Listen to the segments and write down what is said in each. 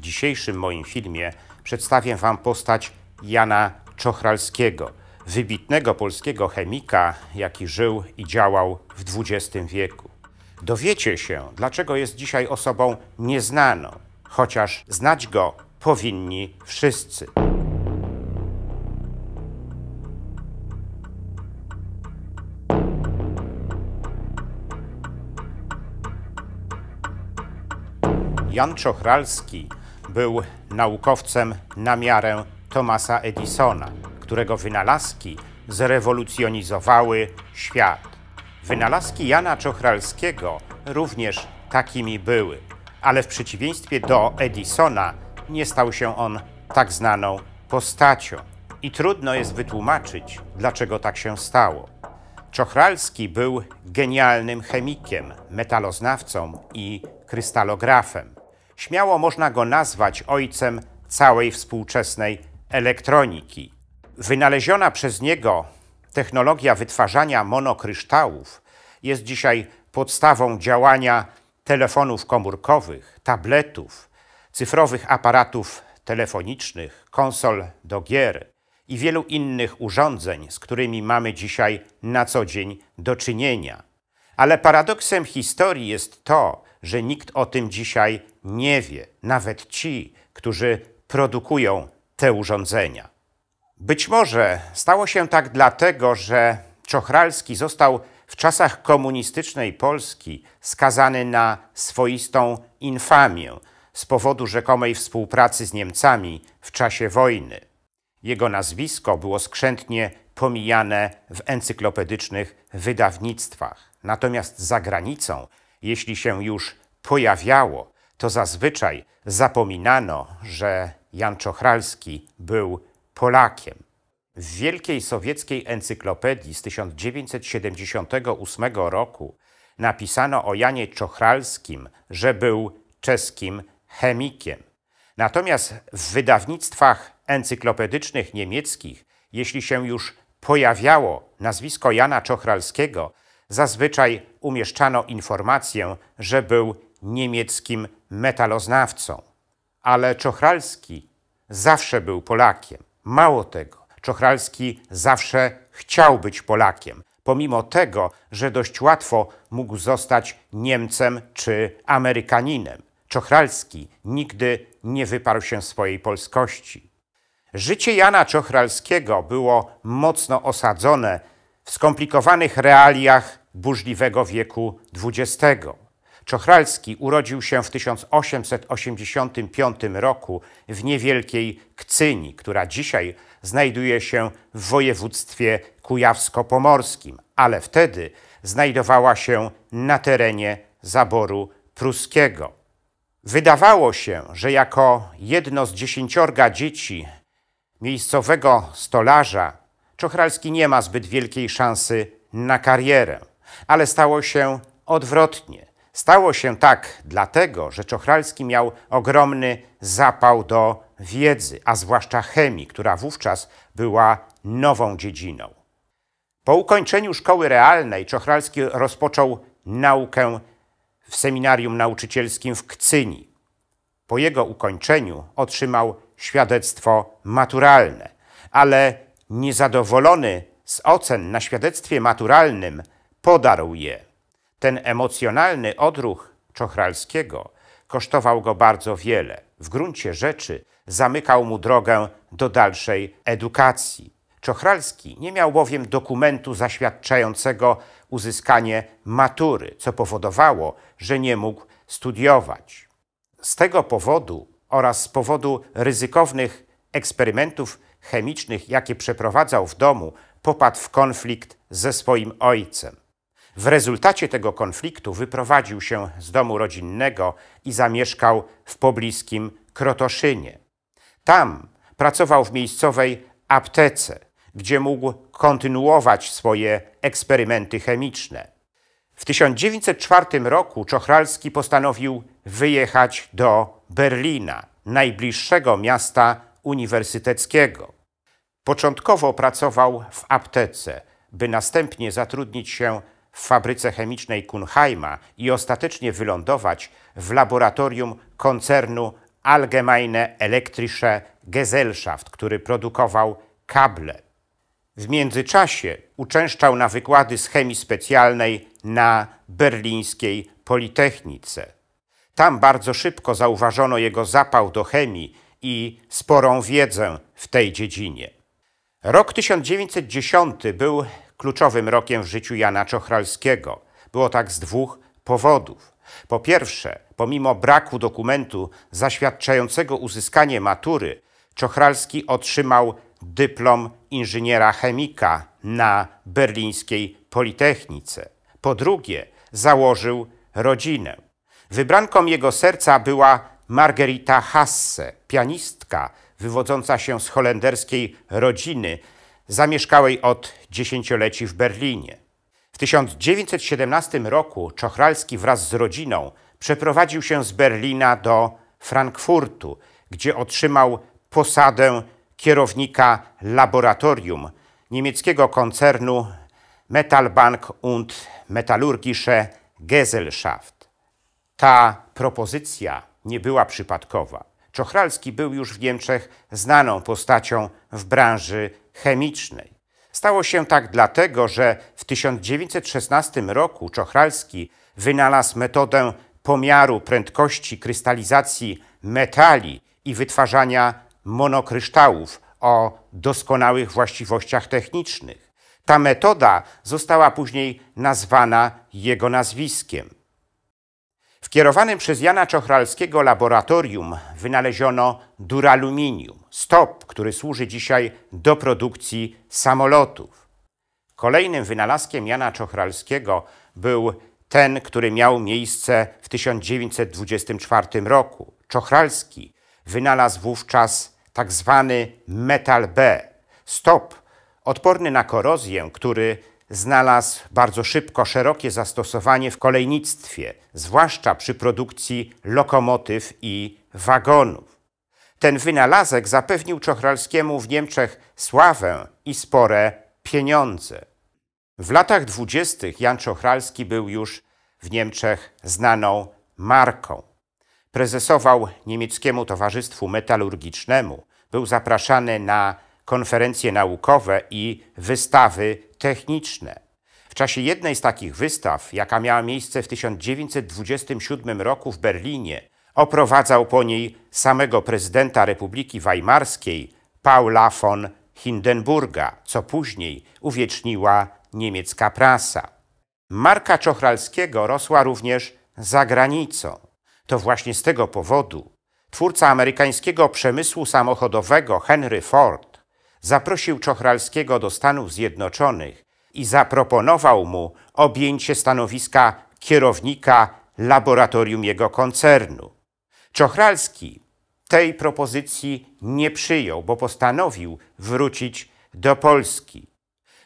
W dzisiejszym moim filmie przedstawię Wam postać Jana Czochralskiego, wybitnego polskiego chemika, jaki żył i działał w XX wieku. Dowiecie się, dlaczego jest dzisiaj osobą nieznaną, chociaż znać go powinni wszyscy. Jan Czochralski był naukowcem na miarę Thomasa Edisona, którego wynalazki zrewolucjonizowały świat. Wynalazki Jana Czochralskiego również takimi były, ale w przeciwieństwie do Edisona nie stał się on tak znaną postacią i trudno jest wytłumaczyć, dlaczego tak się stało. Czochralski był genialnym chemikiem, metaloznawcą i krystalografem. Śmiało można go nazwać ojcem całej współczesnej elektroniki. Wynaleziona przez niego technologia wytwarzania monokryształów jest dzisiaj podstawą działania telefonów komórkowych, tabletów, cyfrowych aparatów telefonicznych, konsol do gier i wielu innych urządzeń, z którymi mamy dzisiaj na co dzień do czynienia. Ale paradoksem historii jest to, że nikt o tym dzisiaj nie wie, nawet ci, którzy produkują te urządzenia. Być może stało się tak dlatego, że Czochralski został w czasach komunistycznej Polski skazany na swoistą infamię z powodu rzekomej współpracy z Niemcami w czasie wojny. Jego nazwisko było skrzętnie pomijane w encyklopedycznych wydawnictwach. Natomiast za granicą, jeśli się już pojawiało, to zazwyczaj zapominano, że Jan Czochralski był Polakiem. W Wielkiej Sowieckiej Encyklopedii z 1978 roku napisano o Janie Czochralskim, że był czeskim chemikiem. Natomiast w wydawnictwach encyklopedycznych niemieckich, jeśli się już pojawiało nazwisko Jana Czochralskiego, Zazwyczaj umieszczano informację, że był niemieckim metaloznawcą. Ale Czochralski zawsze był Polakiem. Mało tego, Czochralski zawsze chciał być Polakiem, pomimo tego, że dość łatwo mógł zostać Niemcem czy Amerykaninem. Czochralski nigdy nie wyparł się swojej polskości. Życie Jana Czochralskiego było mocno osadzone w skomplikowanych realiach burzliwego wieku XX. Czochralski urodził się w 1885 roku w niewielkiej Kcyni, która dzisiaj znajduje się w województwie kujawsko-pomorskim, ale wtedy znajdowała się na terenie zaboru pruskiego. Wydawało się, że jako jedno z dziesięciorga dzieci miejscowego stolarza Czochralski nie ma zbyt wielkiej szansy na karierę. Ale stało się odwrotnie. Stało się tak dlatego, że Czochralski miał ogromny zapał do wiedzy, a zwłaszcza chemii, która wówczas była nową dziedziną. Po ukończeniu szkoły realnej Czochralski rozpoczął naukę w seminarium nauczycielskim w Kcyni. Po jego ukończeniu otrzymał świadectwo maturalne, ale niezadowolony z ocen na świadectwie maturalnym podarł je. Ten emocjonalny odruch Czochralskiego kosztował go bardzo wiele. W gruncie rzeczy zamykał mu drogę do dalszej edukacji. Czochralski nie miał bowiem dokumentu zaświadczającego uzyskanie matury, co powodowało, że nie mógł studiować. Z tego powodu oraz z powodu ryzykownych eksperymentów chemicznych, jakie przeprowadzał w domu, popadł w konflikt ze swoim ojcem. W rezultacie tego konfliktu wyprowadził się z domu rodzinnego i zamieszkał w pobliskim Krotoszynie. Tam pracował w miejscowej aptece, gdzie mógł kontynuować swoje eksperymenty chemiczne. W 1904 roku Czochralski postanowił wyjechać do Berlina, najbliższego miasta uniwersyteckiego. Początkowo pracował w aptece, by następnie zatrudnić się w fabryce chemicznej Kunheima i ostatecznie wylądować w laboratorium koncernu Allgemeine Elektrische Gesellschaft, który produkował kable. W międzyczasie uczęszczał na wykłady z chemii specjalnej na berlińskiej Politechnice. Tam bardzo szybko zauważono jego zapał do chemii i sporą wiedzę w tej dziedzinie. Rok 1910 był kluczowym rokiem w życiu Jana Czochralskiego. Było tak z dwóch powodów. Po pierwsze, pomimo braku dokumentu zaświadczającego uzyskanie matury, Czochralski otrzymał dyplom inżyniera chemika na berlińskiej Politechnice. Po drugie, założył rodzinę. Wybranką jego serca była Margerita Hasse, pianistka wywodząca się z holenderskiej rodziny, zamieszkałej od dziesięcioleci w Berlinie. W 1917 roku Czochralski wraz z rodziną przeprowadził się z Berlina do Frankfurtu, gdzie otrzymał posadę kierownika laboratorium niemieckiego koncernu Metalbank und Metallurgische Gesellschaft. Ta propozycja nie była przypadkowa. Czochralski był już w Niemczech znaną postacią w branży chemicznej. Stało się tak dlatego, że w 1916 roku Czochralski wynalazł metodę pomiaru prędkości krystalizacji metali i wytwarzania monokryształów o doskonałych właściwościach technicznych. Ta metoda została później nazwana jego nazwiskiem. W kierowanym przez Jana Czochralskiego laboratorium wynaleziono duraluminium, stop, który służy dzisiaj do produkcji samolotów. Kolejnym wynalazkiem Jana Czochralskiego był ten, który miał miejsce w 1924 roku. Czochralski wynalazł wówczas tak zwany metal B, stop odporny na korozję, który znalazł bardzo szybko szerokie zastosowanie w kolejnictwie, zwłaszcza przy produkcji lokomotyw i wagonów. Ten wynalazek zapewnił Czochralskiemu w Niemczech sławę i spore pieniądze. W latach dwudziestych Jan Czochralski był już w Niemczech znaną marką. Prezesował niemieckiemu Towarzystwu Metalurgicznemu, był zapraszany na konferencje naukowe i wystawy techniczne. W czasie jednej z takich wystaw, jaka miała miejsce w 1927 roku w Berlinie, oprowadzał po niej samego prezydenta Republiki Weimarskiej Paula von Hindenburga, co później uwieczniła niemiecka prasa. Marka Czochralskiego rosła również za granicą. To właśnie z tego powodu twórca amerykańskiego przemysłu samochodowego Henry Ford zaprosił Czochralskiego do Stanów Zjednoczonych i zaproponował mu objęcie stanowiska kierownika laboratorium jego koncernu. Czochralski tej propozycji nie przyjął, bo postanowił wrócić do Polski.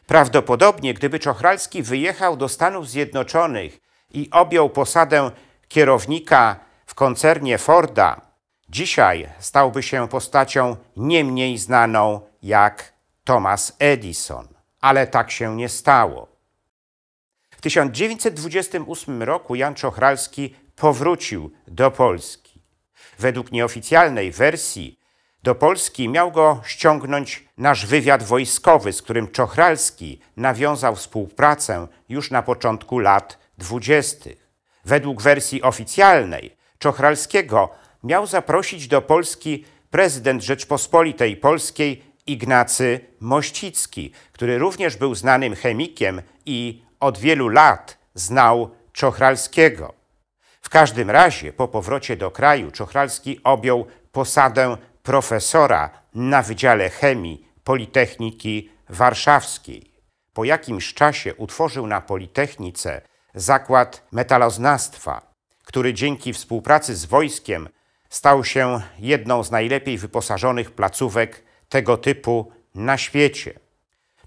Prawdopodobnie, gdyby Czochralski wyjechał do Stanów Zjednoczonych i objął posadę kierownika w koncernie Forda, dzisiaj stałby się postacią nie mniej znaną jak Thomas Edison. Ale tak się nie stało. W 1928 roku Jan Czochralski powrócił do Polski. Według nieoficjalnej wersji do Polski miał go ściągnąć nasz wywiad wojskowy, z którym Czochralski nawiązał współpracę już na początku lat dwudziestych. Według wersji oficjalnej Czochralskiego miał zaprosić do Polski prezydent Rzeczpospolitej Polskiej Ignacy Mościcki, który również był znanym chemikiem i od wielu lat znał Czochralskiego. W każdym razie po powrocie do kraju Czochralski objął posadę profesora na Wydziale Chemii Politechniki Warszawskiej. Po jakimś czasie utworzył na Politechnice zakład metaloznawstwa, który dzięki współpracy z wojskiem stał się jedną z najlepiej wyposażonych placówek tego typu na świecie.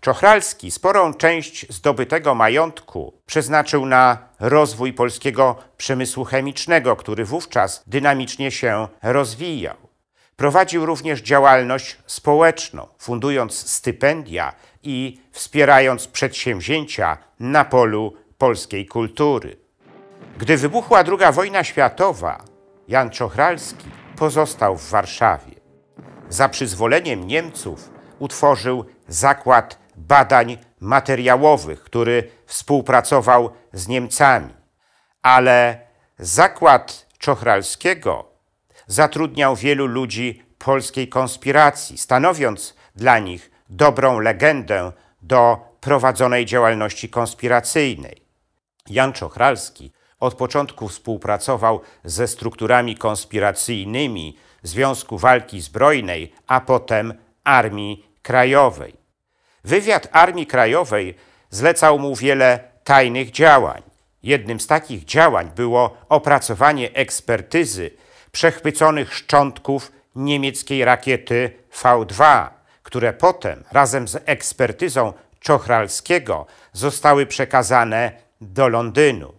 Czochralski sporą część zdobytego majątku przeznaczył na rozwój polskiego przemysłu chemicznego, który wówczas dynamicznie się rozwijał. Prowadził również działalność społeczną, fundując stypendia i wspierając przedsięwzięcia na polu polskiej kultury. Gdy wybuchła II wojna światowa, Jan Czochralski pozostał w Warszawie. Za przyzwoleniem Niemców utworzył Zakład badań materiałowych, który współpracował z Niemcami. Ale zakład Czochralskiego zatrudniał wielu ludzi polskiej konspiracji, stanowiąc dla nich dobrą legendę do prowadzonej działalności konspiracyjnej. Jan Czochralski od początku współpracował ze strukturami konspiracyjnymi Związku Walki Zbrojnej, a potem Armii Krajowej. Wywiad Armii Krajowej zlecał mu wiele tajnych działań. Jednym z takich działań było opracowanie ekspertyzy przechwyconych szczątków niemieckiej rakiety V2, które potem razem z ekspertyzą Czochralskiego zostały przekazane do Londynu.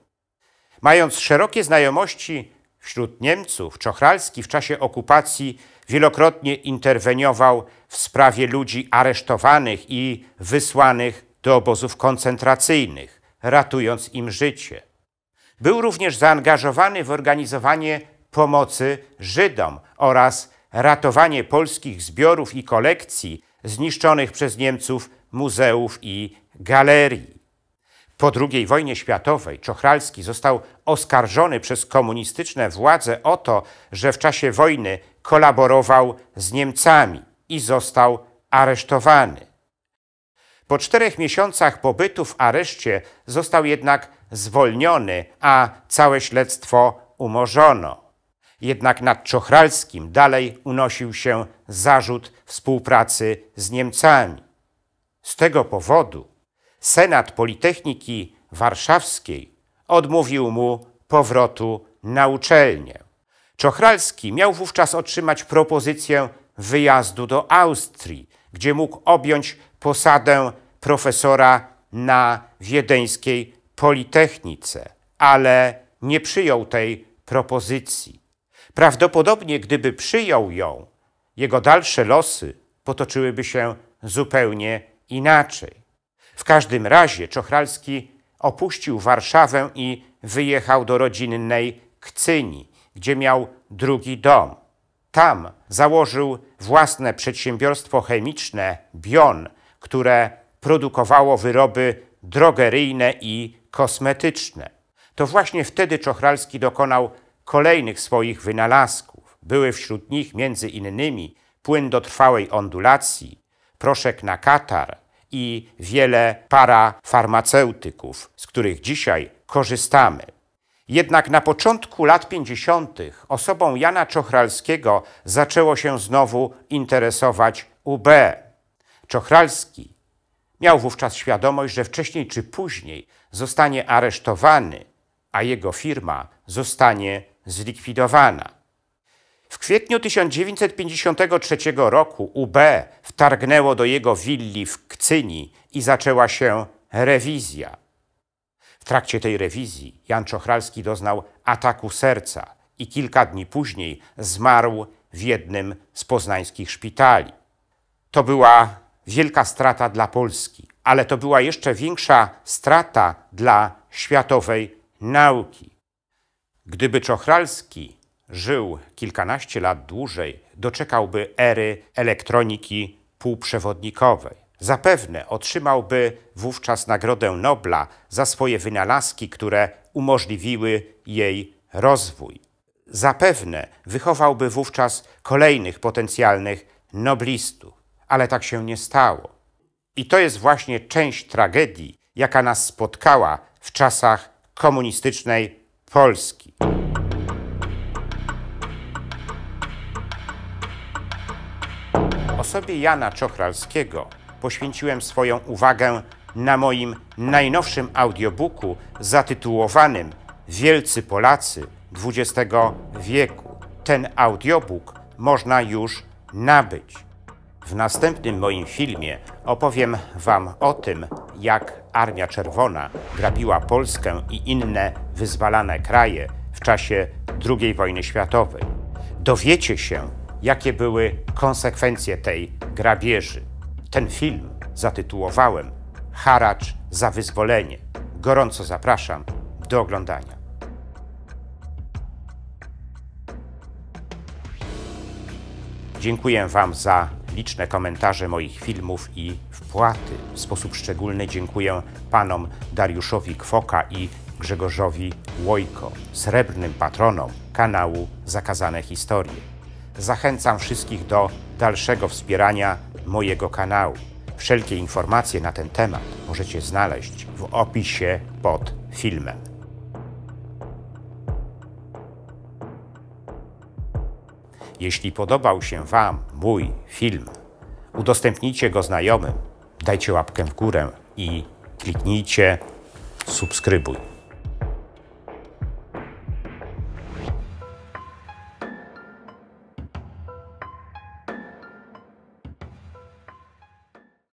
Mając szerokie znajomości wśród Niemców, Czochralski w czasie okupacji Wielokrotnie interweniował w sprawie ludzi aresztowanych i wysłanych do obozów koncentracyjnych, ratując im życie. Był również zaangażowany w organizowanie pomocy Żydom oraz ratowanie polskich zbiorów i kolekcji zniszczonych przez Niemców muzeów i galerii. Po II wojnie światowej Czochralski został oskarżony przez komunistyczne władze o to, że w czasie wojny kolaborował z Niemcami i został aresztowany. Po czterech miesiącach pobytu w areszcie został jednak zwolniony, a całe śledztwo umorzono. Jednak nad Czochralskim dalej unosił się zarzut współpracy z Niemcami. Z tego powodu Senat Politechniki Warszawskiej odmówił mu powrotu na uczelnię. Czochralski miał wówczas otrzymać propozycję wyjazdu do Austrii, gdzie mógł objąć posadę profesora na wiedeńskiej Politechnice, ale nie przyjął tej propozycji. Prawdopodobnie, gdyby przyjął ją, jego dalsze losy potoczyłyby się zupełnie inaczej. W każdym razie Czochralski opuścił Warszawę i wyjechał do rodzinnej Kcyni gdzie miał drugi dom. Tam założył własne przedsiębiorstwo chemiczne Bion, które produkowało wyroby drogeryjne i kosmetyczne. To właśnie wtedy Czochralski dokonał kolejnych swoich wynalazków. Były wśród nich między innymi płyn do trwałej ondulacji, proszek na katar i wiele para farmaceutyków, z których dzisiaj korzystamy. Jednak na początku lat 50. osobą Jana Czochralskiego zaczęło się znowu interesować UB. Czochralski miał wówczas świadomość, że wcześniej czy później zostanie aresztowany, a jego firma zostanie zlikwidowana. W kwietniu 1953 roku UB wtargnęło do jego willi w Kcyni i zaczęła się rewizja trakcie tej rewizji Jan Czochralski doznał ataku serca i kilka dni później zmarł w jednym z poznańskich szpitali. To była wielka strata dla Polski, ale to była jeszcze większa strata dla światowej nauki. Gdyby Czochralski żył kilkanaście lat dłużej, doczekałby ery elektroniki półprzewodnikowej. Zapewne otrzymałby wówczas Nagrodę Nobla za swoje wynalazki, które umożliwiły jej rozwój. Zapewne wychowałby wówczas kolejnych potencjalnych noblistów, ale tak się nie stało. I to jest właśnie część tragedii, jaka nas spotkała w czasach komunistycznej Polski. Osobie Jana Czochralskiego poświęciłem swoją uwagę na moim najnowszym audiobooku zatytułowanym Wielcy Polacy XX wieku. Ten audiobook można już nabyć. W następnym moim filmie opowiem Wam o tym, jak Armia Czerwona grabiła Polskę i inne wyzwalane kraje w czasie II wojny światowej. Dowiecie się, jakie były konsekwencje tej grabieży. Ten film zatytułowałem Haracz za wyzwolenie. Gorąco zapraszam do oglądania. Dziękuję Wam za liczne komentarze moich filmów i wpłaty. W sposób szczególny dziękuję panom Dariuszowi Kwoka i Grzegorzowi Łojko, srebrnym patronom kanału Zakazane Historie. Zachęcam wszystkich do dalszego wspierania mojego kanału. Wszelkie informacje na ten temat możecie znaleźć w opisie pod filmem. Jeśli podobał się Wam mój film, udostępnijcie go znajomym, dajcie łapkę w górę i kliknijcie subskrybuj.